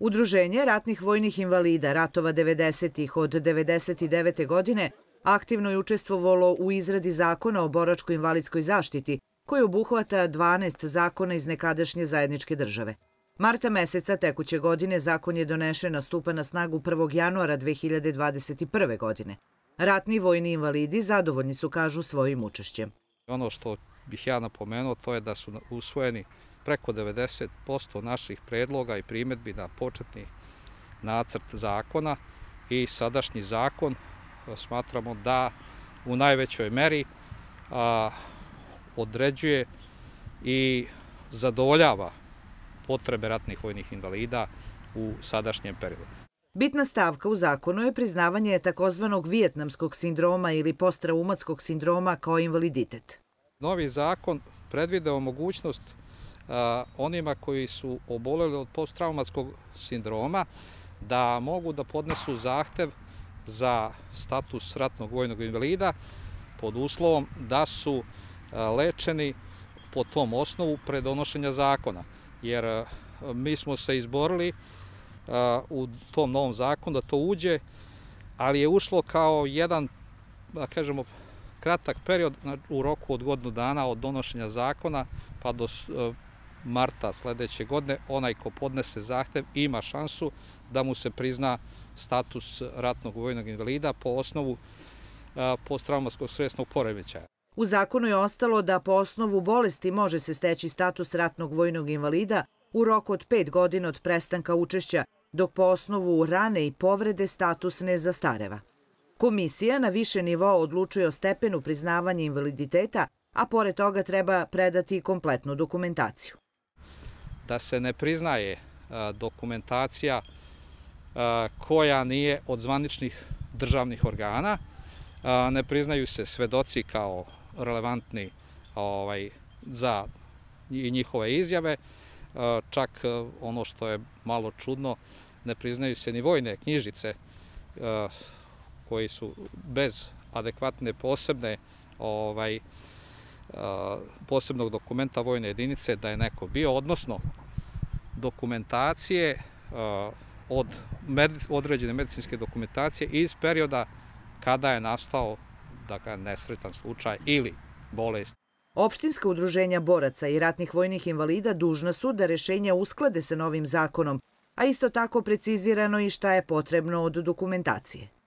Udruženje ratnih vojnih invalida ratova 90-ih od 99. godine aktivno je učestvovalo u izradi zakona o boračko-invalidskoj zaštiti, koji obuhvata 12 zakona iz nekadašnje zajedničke države. Marta meseca tekuće godine zakon je donešen na stupa na snagu 1. januara 2021. godine. Ratni vojni invalidi zadovoljni su, kažu, svojim učešćem. Ono što bih ja napomenuo, to je da su usvojeni preko 90% naših predloga i primetbi na početni nacrt zakona i sadašnji zakon smatramo da u najvećoj meri a, određuje i zadovoljava potrebe ratnih vojnih invalida u sadašnjem periodu. Bitna stavka u zakonu je priznavanje takozvanog vijetnamskog sindroma ili postraumatskog sindroma kao invaliditet. Novi zakon predvideo mogućnost onima koji su oboleli od posttraumatskog sindroma da mogu da podnesu zahtev za status ratnog vojnog invalida pod uslovom da su lečeni po tom osnovu predonošenja zakona. Jer mi smo se izborili u tom novom zakonu da to uđe, ali je ušlo kao jedan, da kažemo, kratak period u roku od godinu dana od donošenja zakona pa do marta sledeće godine, onaj ko podnese zahtev ima šansu da mu se prizna status ratnog vojnog invalida po osnovu posttraumatskog stresnog poremećaja. U zakonu je ostalo da po osnovu bolesti može se steći status ratnog vojnog invalida u roku od 5 godina od prestanka učešća, dok po osnovu rane i povrede status ne zastareva. Komisija na više nivo odlučuje o stepenu priznavanja invaliditeta, a pored toga treba predati kompletnu dokumentaciju da se ne priznaje dokumentacija koja nije od zvaničnih državnih organa. Ne priznaju se svedoci kao relevantni ovaj, za i njihove izjave. Čak ono što je malo čudno, ne priznaju se ni vojne knjižice koji su bez adekvatne posebne ovaj, posebnog dokumenta vojne jedinice da je neko bio, odnosno dokumentacije od određene medicinske dokumentacije iz perioda kada je nastao da nesretan slučaj ili bolest. Opštinska udruženja boraca i ratnih vojnih invalida dužna su da rešenja usklade sa novim zakonom, a isto tako precizirano i šta je potrebno od dokumentacije.